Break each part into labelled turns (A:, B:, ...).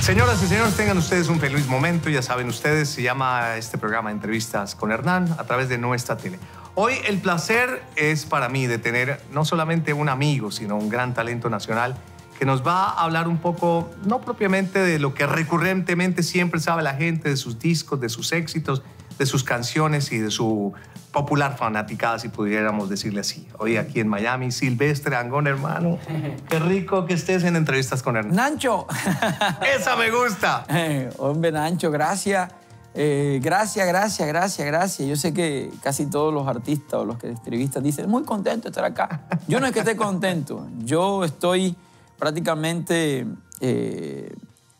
A: Señoras y señores, tengan ustedes un feliz momento. Ya saben ustedes, se llama este programa Entrevistas con Hernán a través de nuestra tele. Hoy el placer es para mí de tener no solamente un amigo, sino un gran talento nacional que nos va a hablar un poco, no propiamente de lo que recurrentemente siempre sabe la gente, de sus discos, de sus éxitos, de sus canciones y de su popular fanaticada, si pudiéramos decirle así. Hoy aquí en Miami, Silvestre Angón, hermano. Qué rico que estés en entrevistas con él ¡Nancho! ¡Esa me gusta!
B: Eh, hombre, Nancho, gracias. Eh, gracias, gracias, gracias, gracias. Yo sé que casi todos los artistas o los que entrevistan dicen, muy contento de estar acá. Yo no es que esté contento, yo estoy prácticamente eh,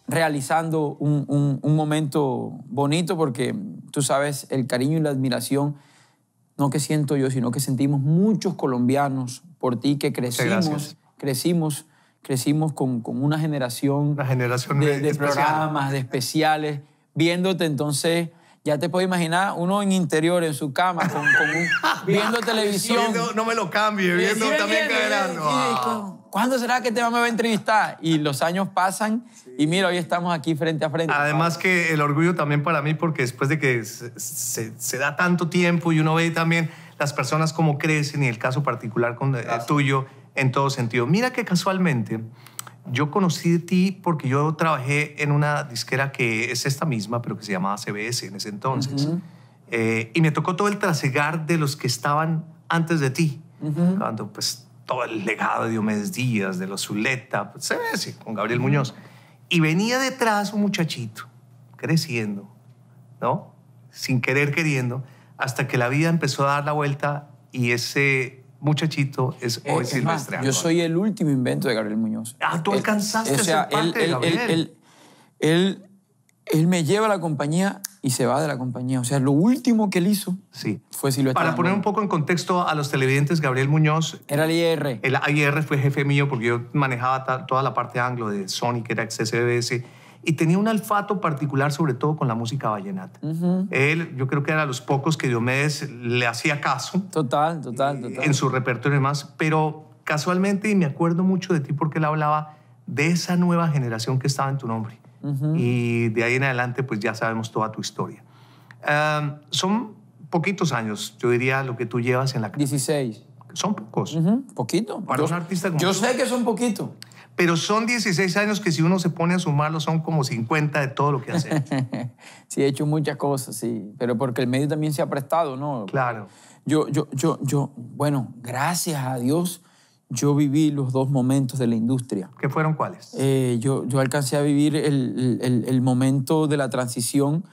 B: realizando un momento bonito porque tú sabes, el cariño y la admiración, no que siento yo, sino que sentimos muchos colombianos por ti que crecimos, crecimos, crecimos con, una generación, de, programas, de especiales, viéndote entonces ya te puedo imaginar uno en interior, en su cama,
A: viendo televisión. no me lo cambie, viendo también
B: ¿cuándo será que te vamos va a entrevistar? Y los años pasan y mira, hoy estamos aquí frente a frente.
A: Además que el orgullo también para mí, porque después de que se, da tanto tiempo y uno ve también las personas cómo crecen y el caso particular con, el eh, tuyo en todo sentido. Mira que casualmente yo conocí de ti porque yo trabajé en una disquera que es esta misma, pero que se llamaba CBS en ese entonces. Eh, y me tocó todo el trasegar de los que estaban antes de ti. Cuando pues todo el legado de Diomedes Díaz, de los Zuleta, pues, ve así con Gabriel Muñoz. Y venía detrás un muchachito, creciendo, ¿no? Sin querer queriendo, hasta que la vida empezó a dar la vuelta y ese muchachito es eh, hoy Silvestre. yo soy el
B: último invento de Gabriel Muñoz. Ah, tú alcanzaste a ser parte de Gabriel. él me lleva a la compañía y se va de la compañía. O sea, lo último que él hizo sí. fue
A: Silvestre. Para poner un poco en contexto a los televidentes, Gabriel Muñoz... Era el IR. El IR fue jefe mío porque yo manejaba toda la parte anglo de Sony, que era CBS, y tenía un alfato particular sobre todo con la música vallenata. Él, yo creo que era de los pocos que Diomedes le hacía caso. Total, total, eh, total. En su repertorio y demás, pero casualmente, y me acuerdo mucho de ti porque él hablaba de esa nueva generación que estaba en tu nombre y de ahí en adelante pues ya sabemos toda tu historia. son poquitos años, yo diría, lo que tú llevas en la... 16. Son pocos. Poquito. Para yo, un artista Yo sé que son poquito Pero son 16 años que si uno se pone a sumarlo son como 50 de todo lo que has hecho. sí, he hecho muchas cosas, sí. Pero porque el medio también se ha prestado, ¿no? Claro.
B: Yo, yo, yo, yo, bueno, gracias a Dios yo viví los dos momentos de la industria.
A: ¿Qué fueron cuáles?
B: Eh, yo, yo alcancé a vivir el, momento de la transición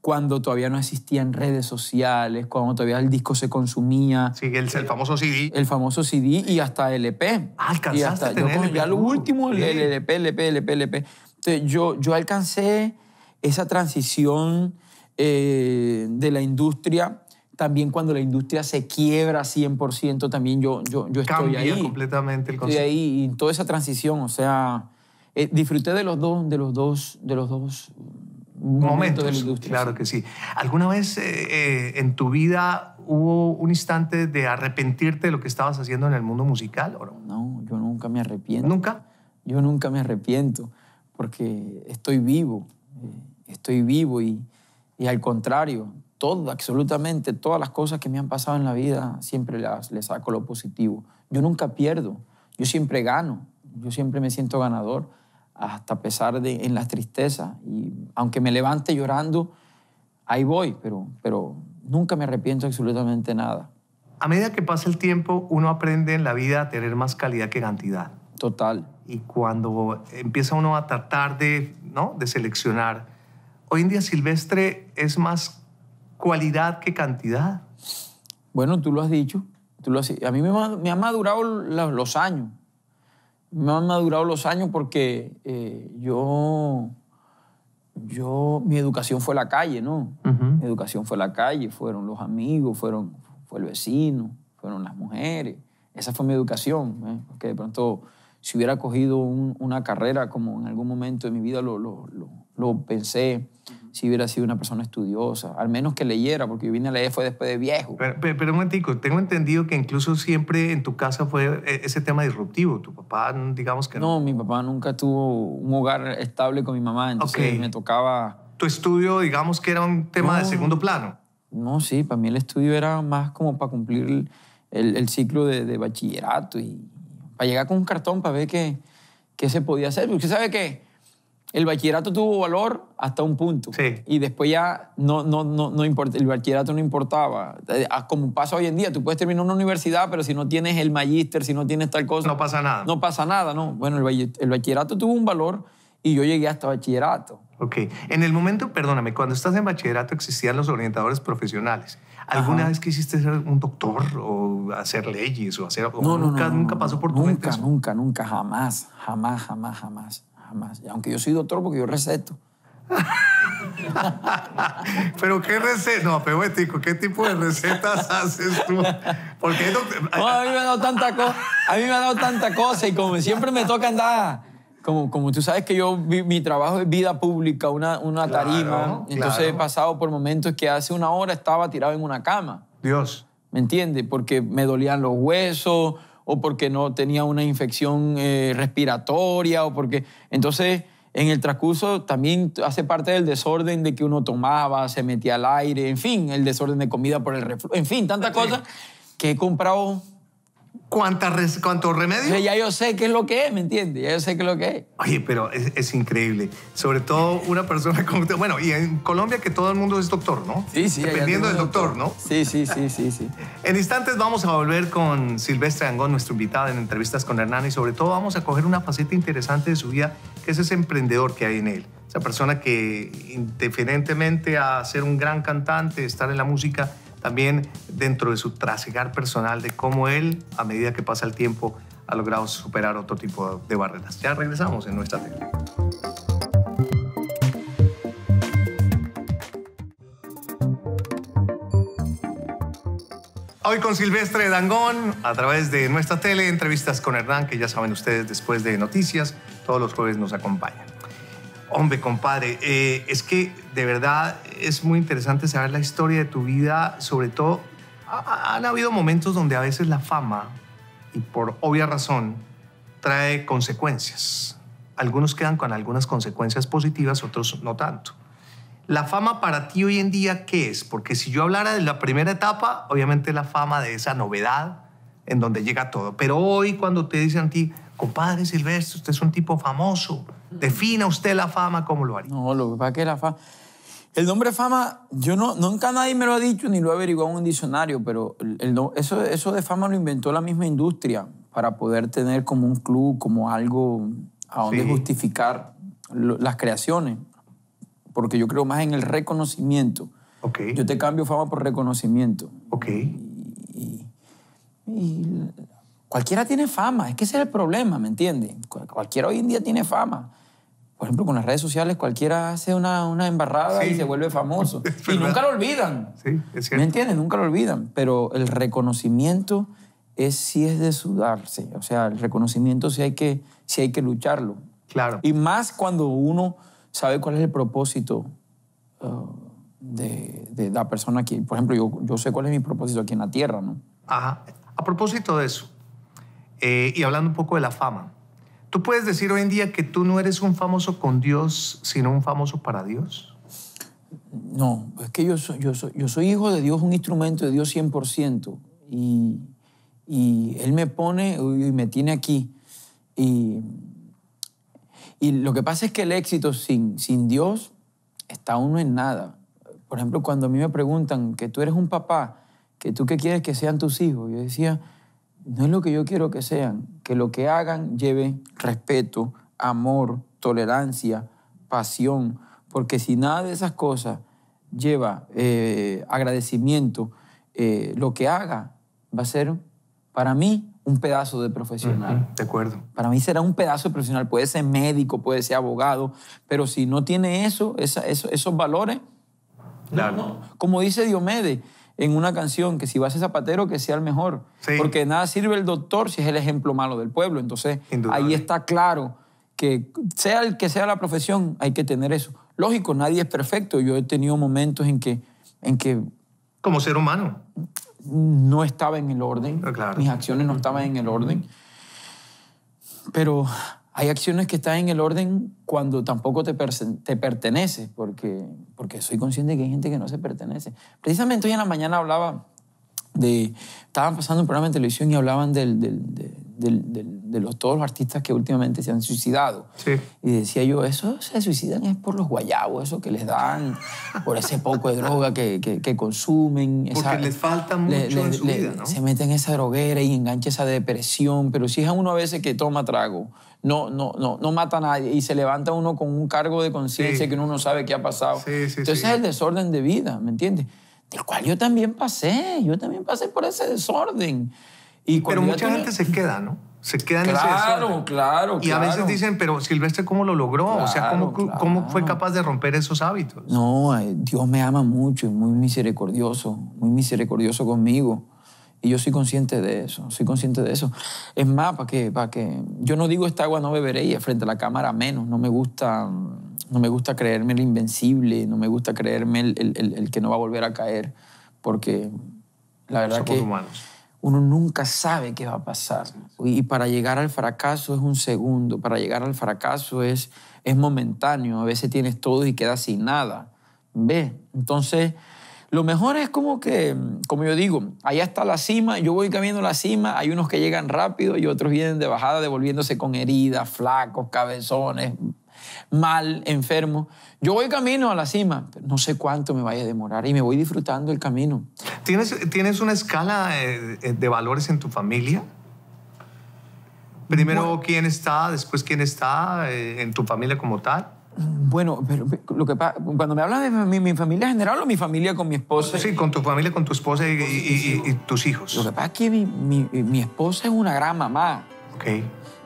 B: cuando todavía no existían redes sociales, cuando todavía el disco se consumía. Sí, el, famoso CD. El famoso CD y hasta LP. E ah, alcanzaste yo, Ya lo último, el LP, e LP, e LP, LP. Entonces, yo, alcancé esa transición eh, de la industria también cuando la industria se quiebra 100%, también yo, yo, yo estoy ahí.
A: completamente el concepto.
B: ahí y toda esa transición, o sea, eh, disfruté de los dos, de los dos, de los dos
A: momentos, de la industria. Claro que sí. ¿Alguna vez eh, eh, en tu vida hubo un instante de arrepentirte de lo que estabas haciendo en el mundo musical? no? yo nunca me arrepiento. ¿Nunca? Yo nunca me arrepiento porque estoy vivo,
B: estoy vivo y, y al contrario, todo, absolutamente todas las cosas que me han pasado en la vida, siempre las, les saco lo positivo. Yo nunca pierdo, yo siempre gano, yo siempre me siento ganador, hasta a pesar de en las tristezas. Y aunque me levante llorando, ahí voy, pero, pero nunca me arrepiento absolutamente
A: nada. A medida que pasa el tiempo, uno aprende en la vida a tener más calidad que cantidad. Total. Y cuando empieza uno a tratar de, ¿no? de seleccionar, hoy en día Silvestre es más cualidad que cantidad.
B: Bueno, tú lo has dicho. Tú lo a mí me, me, han madurado los años. Me han madurado los años porque eh, yo, yo, mi educación fue la calle, ¿no? Mi educación fue la calle, fueron los amigos, fueron, fue el vecino, fueron las mujeres. Esa fue mi educación. ¿eh? Porque de pronto, si hubiera cogido una carrera como en algún momento de mi vida lo, lo, lo pensé, si hubiera sido una persona estudiosa, al menos que leyera, porque yo vine a leer fue después de
A: viejo. Pero, un momentico, tengo entendido que incluso siempre en tu casa fue e, ese tema disruptivo. Tu papá, digamos que no.
B: mi papá nunca tuvo un hogar estable con mi mamá, entonces me tocaba...
A: Tu estudio, digamos que era un tema de segundo plano.
B: No, sí, para mí el estudio era más como para cumplir el, el, ciclo de, de, bachillerato y para llegar con un cartón para ver qué, qué se podía hacer. Usted sabe que el bachillerato tuvo valor hasta un punto. Y después ya no, no, no, importa, el bachillerato no importaba. Eh, como pasa hoy en día, tú puedes terminar una universidad, pero si no tienes el magíster, si no tienes tal cosa... No pasa nada. No pasa
A: nada, ¿no? Bueno, el, bachillerato tuvo un valor y yo llegué hasta bachillerato. Ok. En el momento, perdóname, cuando estás en bachillerato existían los orientadores profesionales. ¿Alguna vez vez quisiste ser un doctor o hacer leyes o hacer... No, nunca, nunca pasó por tu nunca, Nunca, nunca, nunca,
B: jamás, jamás, jamás, jamás aunque yo soy doctor porque yo receto.
A: pero qué receta, no, pero ¿qué tipo de recetas haces tú? Porque a mí me ha dado tanta cosa, a mí me ha dado tanta cosa y como
B: siempre me toca andar, como, como tú sabes que yo, mi, trabajo es vida pública, una, una tarima, entonces he pasado por momentos que hace una hora estaba tirado en una cama. Dios. ¿Me entiendes? Porque me dolían los huesos, o porque no tenía una infección eh, respiratoria, o porque... Entonces, en el transcurso también hace parte del desorden de que uno tomaba, se metía al aire, en fin, el desorden de comida por el reflujo, en fin, tantas cosas que he comprado cuánto remedio. ya yo sé qué es lo que es, ¿me entiendes? Ya yo sé qué es lo que es.
A: Oye, pero es, es, increíble. Sobre todo una persona como Bueno, y en Colombia que todo el mundo es doctor, ¿no? Sí, sí. Dependiendo del doctor, ¿no? Sí, sí, sí, sí, sí. en instantes vamos a volver con Silvestre Angón, nuestro invitado en entrevistas con Hernán, y sobre todo vamos a coger una faceta interesante de su vida, que es ese emprendedor que hay en él. Esa persona que, indiferentemente a ser un gran cantante, estar en la música, también dentro de su trasegar personal de cómo él, a medida que pasa el tiempo, ha logrado superar otro tipo de barreras. Ya regresamos en nuestra tele. Hoy con Silvestre Dangón, a través de nuestra tele, entrevistas con Hernán, que ya saben ustedes, después de noticias, todos los jueves nos acompañan. Hombre, compadre, eh, es que de verdad es muy interesante saber la historia de tu vida, sobre todo han habido momentos donde a veces la fama, y por obvia razón, trae consecuencias. Algunos quedan con algunas consecuencias positivas, otros no tanto. ¿La fama para ti hoy en día qué es? Porque si yo hablara de la primera etapa, obviamente la fama de esa novedad en donde llega todo. Pero hoy cuando te dicen a ti, compadre Silvestre, usted es un tipo famoso, defina usted la fama, como lo haría? No, lo que pasa es que la
B: fama... El nombre fama, yo no, nunca nadie me lo ha dicho ni lo averiguó averiguado en un diccionario, pero el, eso, eso de fama lo inventó la misma industria para poder tener como un club, como algo a donde justificar las creaciones. Porque yo creo más en el reconocimiento. Okay. Yo te cambio fama por reconocimiento. Ok. y Cualquiera tiene fama, es que ese es el problema, ¿me entiendes? Cualquiera hoy en día tiene fama. Por ejemplo, con las redes sociales cualquiera hace una, una embarrada y se vuelve famoso. y nunca lo olvidan. Sí, es cierto. ¿Me entiendes? Nunca lo olvidan. Pero el reconocimiento es si es de sudarse. O sea, el reconocimiento sí hay que, sí hay que lucharlo. Claro. Y más cuando uno sabe cuál es el propósito uh, de, de, la persona aquí. Por ejemplo, yo, yo sé cuál es mi propósito aquí en
A: la Tierra, ¿no? Ajá. A propósito de eso, eh, y hablando un poco de la fama, ¿tú puedes decir hoy en día que tú no eres un famoso con Dios, sino un famoso para Dios? No, es que yo soy, yo soy, yo soy hijo de Dios, un instrumento de Dios
B: 100%. Y, y Él me pone y me tiene aquí. Y, y lo que pasa es que el éxito sin, sin Dios está uno en nada. Por ejemplo, cuando a mí me preguntan que tú eres un papá, que tú qué quieres que sean tus hijos, yo decía, no es lo que yo quiero que sean, que lo que hagan lleve respeto, amor, tolerancia, pasión, porque si nada de esas cosas lleva eh, agradecimiento, eh, lo que haga va a ser para mí un pedazo de profesional. de acuerdo. Para mí será un pedazo de profesional. Puede ser médico, puede ser abogado, pero si no tiene eso, esos valores, claro. como dice Diomedes, en una canción que si vas a ser zapatero, que sea el mejor. Porque nada sirve el doctor si es el ejemplo malo del pueblo. Entonces, ahí está claro que sea el que sea la profesión, hay que tener eso. Lógico, nadie es perfecto. Yo he tenido momentos en que... En que Como ser humano. No estaba en el orden. Ah, mis acciones no estaban en el orden. Pero hay acciones que están en el orden cuando tampoco te, perteneces, porque, porque soy consciente que hay gente que no se pertenece. Precisamente hoy en la mañana hablaba estaban pasando un programa de televisión y hablaban de los, todos los artistas que últimamente se han suicidado. Sí. Y decía yo, eso se suicidan es por los guayabos, eso que les dan, por ese poco de droga que, consumen. Porque les falta mucho en su vida, ¿no? Se meten en esa droguera y engancha esa depresión, pero si es a uno a veces que toma trago, no, no, no, no mata a nadie y se levanta uno con un cargo de conciencia que uno no sabe qué ha pasado. Entonces es el desorden de vida, ¿me entiendes? del cual yo también pasé, yo también pasé
A: por ese desorden. Y pero mucha gente se queda, ¿no? Se queda en ese desorden. Claro, claro. Y a veces dicen, pero Silvestre, ¿cómo lo logró? o sea, ¿cómo, ¿cómo fue capaz de romper esos hábitos?
B: No, eh, Dios me ama mucho y muy misericordioso, muy misericordioso conmigo. Y yo soy consciente de eso, soy consciente de eso. Es más, para que, para que yo no digo esta agua no beberé y frente a la cámara menos, no me gusta no me gusta creerme el invencible, no me gusta creerme el, que no va a volver a caer, porque la verdad Somos que uno nunca sabe qué va a pasar. Y para llegar al fracaso es un segundo, para llegar al fracaso es, es momentáneo, a veces tienes todo y quedas sin nada. ¿Ves? Entonces, lo mejor es como que, como yo digo, allá está la cima, yo voy caminando la cima, hay unos que llegan rápido y otros vienen de bajada devolviéndose con heridas, flacos, cabezones, mal, enfermo. Yo voy camino a la cima, no sé cuánto me vaya a demorar y me voy disfrutando el camino.
A: ¿Tienes, una escala eh, de, valores en tu familia? Primero quién está, después quién está eh, en tu familia como tal. Mm, bueno, pero lo que cuando me hablas de mi, mi, familia general o mi familia con mi esposa. Sí, con tu familia, con tu esposa y,
B: tus hijos. Lo que pasa es que mi, mi esposa es una gran mamá. Ok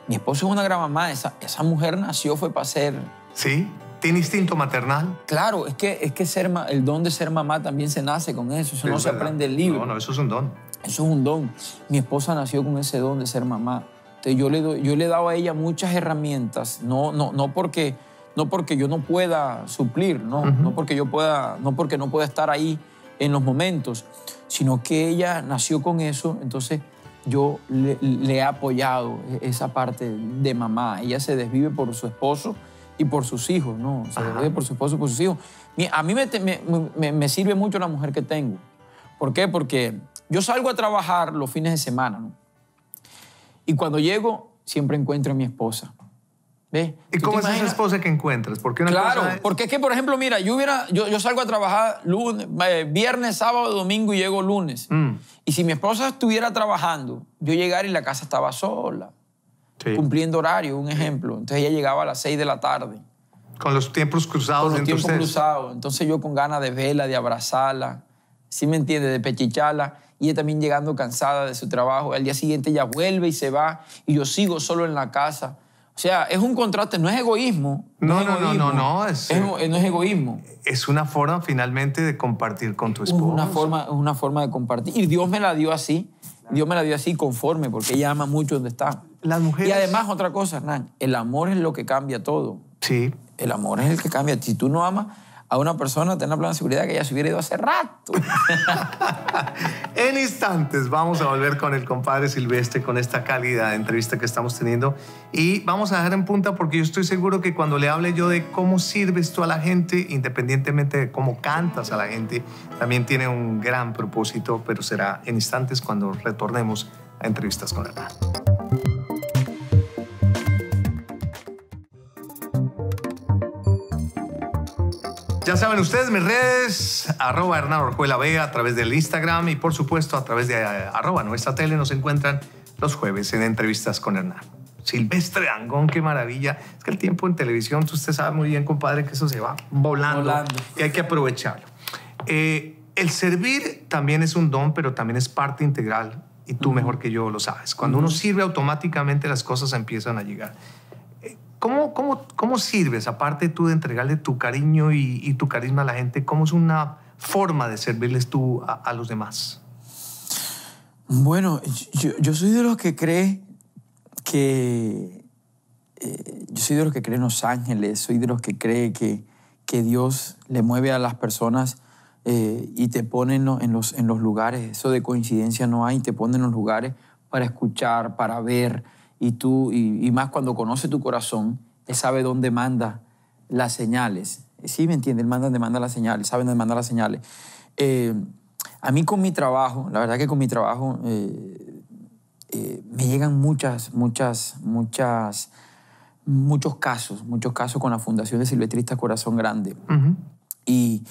B: mi esposa es una gran mamá. Esa, esa mujer nació fue para ser... ¿Sí? ¿Tiene instinto maternal? Claro, es que, es que ser el don de ser mamá también se nace con eso. Eso no se aprende
A: el libro. No, eso es un don.
B: Eso es un don. Mi esposa nació con ese don de ser mamá. yo le, doy, yo le he dado a ella muchas herramientas. No, no, no porque no porque yo no pueda suplir, no, no porque yo pueda, no porque no pueda estar ahí en los momentos, sino que ella nació con eso, entonces yo le, he apoyado e-, esa parte de mamá. Ella se desvive por su esposo y por sus hijos, ¿no? Se desvive por su esposo y por sus hijos. A mí me, me, sirve mucho la mujer que tengo. ¿Por qué? Porque yo salgo a trabajar los fines de semana, ¿no? Y cuando llego, siempre encuentro a mi esposa. ¿Y cómo es esa
A: esposa que encuentras? Porque claro,
B: porque es que, por ejemplo, mira, yo, hubiera, salgo a trabajar lunes, eh, viernes, sábado, domingo y llego lunes. Mm. Y si mi esposa estuviera trabajando, yo llegara y la casa estaba sola, cumpliendo horario, un ejemplo. Entonces ella llegaba a las 6 de la tarde. Con los tiempos cruzados. Con los tiempos cruzados. Entonces yo con ganas de verla, de abrazarla, ¿sí me entiende De pechicharla. Y ella también llegando cansada de su trabajo. El día siguiente ella vuelve y se va y yo sigo solo en la casa. O sea, es un contraste, no es egoísmo.
A: No, no, no, no, no, Es, no es egoísmo. Es una forma finalmente de compartir con tu esposo. Es una forma, una forma de compartir. Y Dios me la
B: dio así. Dios me la dio así conforme, porque ella ama mucho donde está.
A: Las mujeres. Y además,
B: otra cosa, Hernán, el amor es lo que cambia todo. Sí. El amor es el que cambia. Si tú no amas,
A: a una persona tener plan de seguridad que ya se hubiera ido hace rato. en instantes vamos a volver con el compadre Silvestre, con esta cálida de entrevista que estamos teniendo. Y vamos a dejar en punta porque yo estoy seguro que cuando le hable yo de cómo sirves tú a la gente, independientemente de cómo cantas a la gente, también tiene un gran propósito, pero será en instantes cuando retornemos a entrevistas con el Ya saben ustedes mis redes, arroba Hernán Orjuela Vega a través del Instagram y por supuesto a través de eh, arroba nuestra tele nos encuentran los jueves en entrevistas con Hernán. Silvestre Angón, qué maravilla. Es que el tiempo en televisión, pues, usted sabe muy bien, compadre, que eso se va volando, y hay que aprovecharlo. Eh, el servir también es un don, pero también es parte integral y tú mejor que yo lo sabes. Cuando uno sirve automáticamente las cosas empiezan a llegar. ¿Cómo, sirves, aparte tú de entregarle tu cariño y, tu carisma a la gente, cómo es una forma de servirles tú a, los demás?
B: Bueno, yo,
A: soy de los que cree que...
B: Eh, yo soy de los que cree en los ángeles, soy de los que cree que, que Dios le mueve a las personas eh, y te pone los, en los lugares, eso de coincidencia no hay, te pone en los lugares para escuchar, para ver, y, tú, y, más cuando conoce tu corazón, Él sabe dónde manda las señales. Sí, me entiende, Él manda dónde manda las señales, sabe dónde manda las señales. Eh, a mí con mi trabajo, la verdad que con mi trabajo eh, eh, me llegan muchas, muchas, muchas, muchos casos, muchos casos con la Fundación de silvestrista Corazón Grande. Y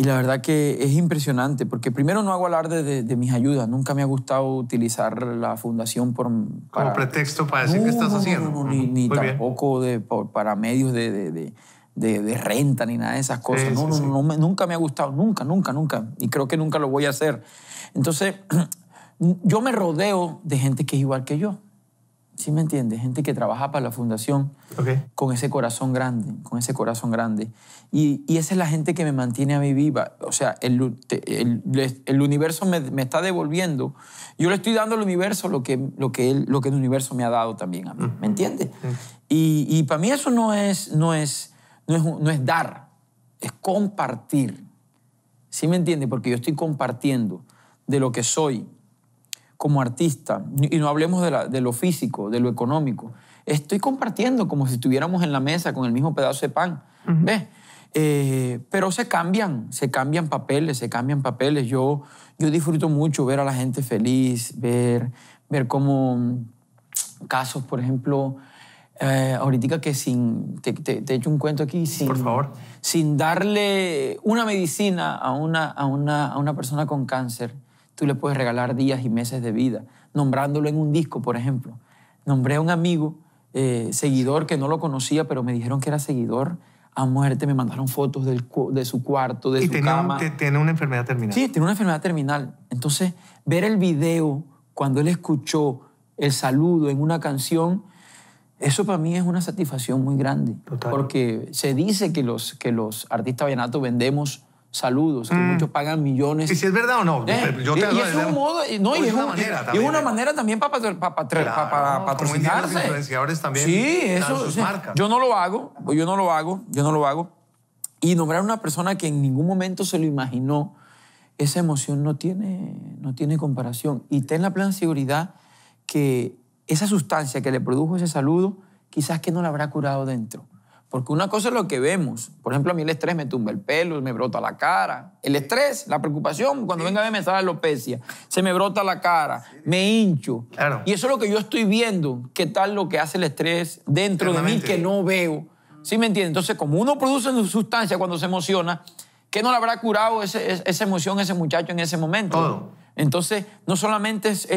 B: y la verdad que es impresionante, porque primero no hago alarde de, mis ayudas. Nunca me ha gustado utilizar la fundación por, como
A: pretexto para decir que estás haciendo. ni,
B: tampoco de, para medios de, de, de, renta ni nada de esas cosas. no nunca me ha gustado, nunca, nunca, nunca. Y creo que nunca lo voy a hacer. Entonces, yo me rodeo de gente que es igual que yo. ¿Sí me entiende, Gente que trabaja para la fundación con ese corazón grande, con ese corazón grande. Y, esa es la gente que me mantiene a mí viva. O sea, el, el, universo me, está devolviendo. Yo le estoy dando al universo lo que, lo que, lo que el universo me ha dado también a mí. Mm. ¿Me entiende? Mm. Y, para mí eso no es, no, es, no, es, no es dar, es compartir. ¿Sí me entiende? Porque yo estoy compartiendo de lo que soy como artista, y no hablemos de, lo físico, de lo económico, estoy compartiendo como si estuviéramos en la mesa con el mismo pedazo de pan. ¿Ves? Eh, pero se cambian, se cambian papeles, se cambian papeles. Yo, yo disfruto mucho ver a la gente feliz, ver, ver como mm, casos, por ejemplo, eh, ahorita que sin, te, he hecho un cuento aquí, sin, por favor. sin darle una medicina a una, a una, a una persona con cáncer, Tú le puedes regalar días y meses de vida, nombrándolo en un disco, por ejemplo. Nombré a un amigo, eh, seguidor, que no lo conocía, pero me dijeron que era seguidor a muerte, me mandaron fotos de
A: su cuarto, de su cama. tiene una enfermedad terminal. Sí, tiene
B: una enfermedad terminal. Entonces, ver el video cuando él escuchó el saludo en una canción, eso para mí es una satisfacción muy grande. Porque se dice que los, que los artistas vallenatos vendemos saludos, que mm. muchos pagan millones. Y si es verdad o no, eh, yo te eh, y, es modo, no, y es, una, ¿eh? manera también, para, para, también sí, eso, Yo no lo hago, yo no lo hago, yo no lo hago. Y nombrar a una persona que en ningún momento se lo imaginó, esa emoción no tiene, no tiene comparación. Y ten la plena seguridad que esa sustancia que le produjo ese saludo, quizás que no la habrá curado dentro porque una cosa es lo que vemos. Por ejemplo, a mí el estrés me tumba el pelo, me brota la cara. El estrés, la preocupación, cuando venga a ver me sale alopecia, se me brota la cara, me hincho. Y eso es lo que yo estoy viendo, qué tal lo que hace el estrés dentro de mí que no veo. ¿Sí me entiendes? Entonces, como uno produce sustancia cuando se emociona, ¿qué no le habrá curado esa emoción ese muchacho en ese momento? Todo. Entonces, no solamente es,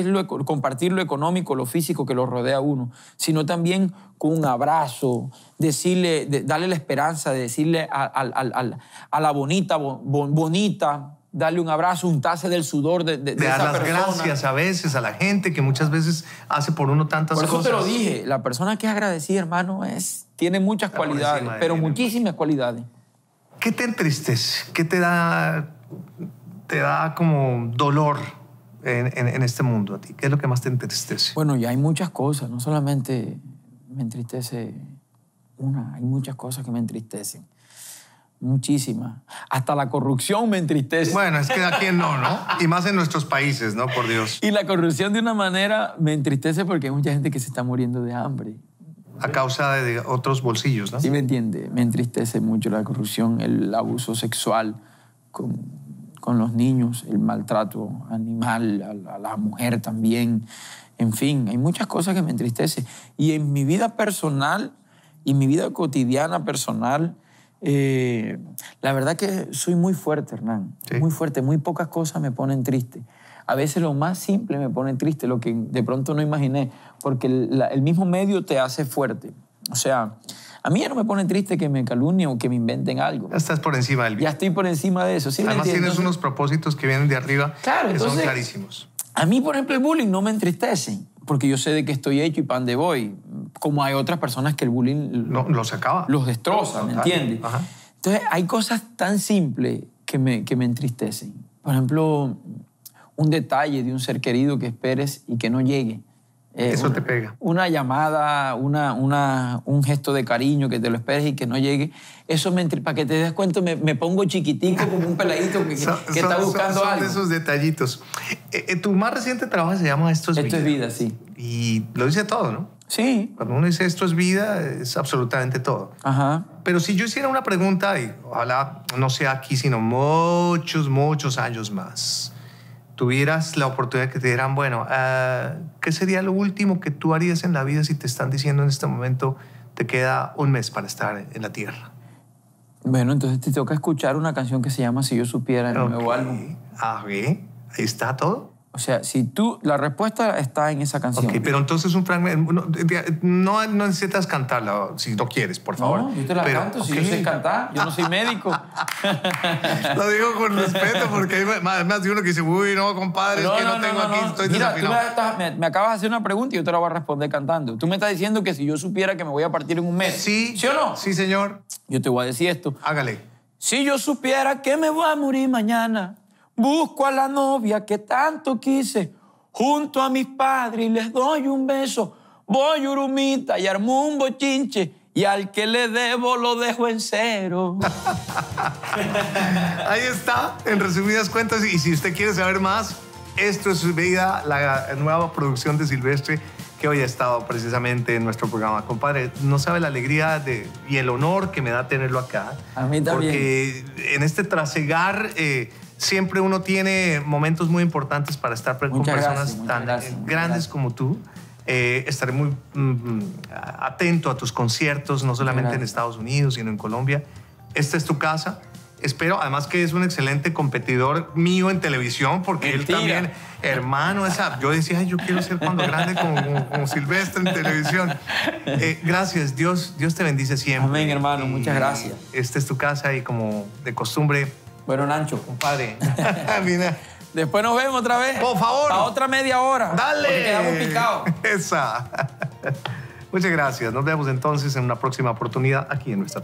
B: compartir lo económico, lo físico que lo rodea a uno, sino también con un abrazo, decirle, darle la esperanza, de decirle a, la bonita, bonita, darle un abrazo, un untarse del sudor de, de esa dar las gracias a
A: veces a la gente que muchas veces hace por uno tantas cosas. Por eso te lo dije,
B: la persona que es agradecida, hermano, es,
A: tiene muchas cualidades, pero muchísimas cualidades. ¿Qué te entristece? ¿Qué te da te da como dolor en, este mundo a ti? ¿Qué es lo que más te entristece? Bueno, y hay muchas cosas, no solamente me
B: entristece una, hay muchas cosas que me entristecen. Muchísimas.
A: Hasta la corrupción me entristece. Bueno, es que a quién no, ¿no? Y más en nuestros países, ¿no? Por Dios. Y la corrupción de una manera
B: me entristece porque hay mucha gente que se está muriendo de hambre.
A: A causa de otros bolsillos, ¿no? Sí,
B: me entiende. Me entristece mucho la corrupción, el abuso sexual con, con los niños, el maltrato animal, a, la mujer también. En fin, hay muchas cosas que me entristecen. Y en mi vida personal y mi vida cotidiana personal, eh, la verdad que soy muy fuerte, Hernán. Muy fuerte. Muy pocas cosas me ponen triste. A veces lo más simple me pone triste, lo que de pronto no imaginé, porque el mismo medio te hace fuerte. O sea, a mí ya no me pone triste que me calumnien o que me inventen algo. Ya estás por encima del bien. Ya estoy por encima de eso. ¿sí Además tienes
A: unos propósitos que vienen de arriba claro, que son clarísimos.
B: A mí, por ejemplo, el bullying no me entristece porque yo sé de qué estoy hecho y pan de voy. Como hay otras personas que el bullying... los acaba. Los destroza, ¿me entiendes? Entonces, hay cosas tan simples que que me entristecen. Por ejemplo, un detalle de un ser querido que esperes y que no llegue
A: eh, Eso te pega.
B: Una llamada, una, una, un gesto de cariño que te lo esperes y que no llegue. Eso me, para que te des cuenta, me, me pongo chiquitico como un peladito que, está buscando son, De esos
A: detallitos. Eh, eh, tu más reciente trabajo se llama Esto es Esto es vida, sí. Y lo dice todo, ¿no? Sí. Cuando uno dice esto es vida, es absolutamente todo. Ajá. Pero si yo hiciera una pregunta, y ojalá no sea aquí, sino muchos, muchos años más, tuvieras la oportunidad que te dieran, bueno, ah, ¿qué sería lo último que tú harías en la vida si te están diciendo en este momento te queda un mes para estar en la Tierra? Bueno, entonces te toca escuchar una canción que se llama Si yo supiera, el nuevo álbum. Ah, ahí está todo. O sea, si tú, la respuesta está en esa canción. Ok, pero entonces un fragmento, no, necesitas cantarla si no quieres, por favor. No, yo te la canto, si yo sé cantar, yo no soy médico. Lo digo con respeto porque hay más de uno que dice, uy, no, compadre, es que no, tengo aquí, estoy Mira, tú
B: me, me, acabas de hacer una pregunta y yo te la voy a responder cantando. Tú me estás diciendo que si yo supiera que me voy a partir en un mes.
A: Sí. ¿Sí o no? Sí, señor. Yo te voy a decir esto. Hágale.
B: Si yo supiera que me voy a morir mañana Busco a la novia que tanto quise. Junto a mis padres y les doy un beso. Voy urumita y armo un bochinche. Y al que le debo lo dejo en cero.
A: Ahí está, en resumidas cuentas. Y si usted quiere saber más, esto es su Vida, la nueva producción de Silvestre que hoy ha estado precisamente en nuestro programa. Compadre, no sabe la alegría de, y el honor que me da tenerlo acá. A mí también. Porque en este trasegar... Eh, siempre uno tiene momentos muy importantes para estar con personas tan eh, grandes como tú. Eh, estaré muy mm, mm, atento a tus conciertos, no solamente en Estados Unidos, sino en Colombia. Esta es tu casa. Espero, además que es un excelente competidor mío en televisión, porque él también, hermano, esa, yo decía, yo quiero ser cuando grande como, Silvestre en televisión. Eh, gracias, Dios, Dios te bendice siempre. Amén, hermano, muchas gracias. Esta es tu casa y como de costumbre, bueno, Nacho, compadre. Después nos vemos otra vez. Por favor. A otra media hora. Dale. Porque quedamos Esa. Muchas gracias. Nos vemos entonces en una próxima oportunidad aquí en nuestra.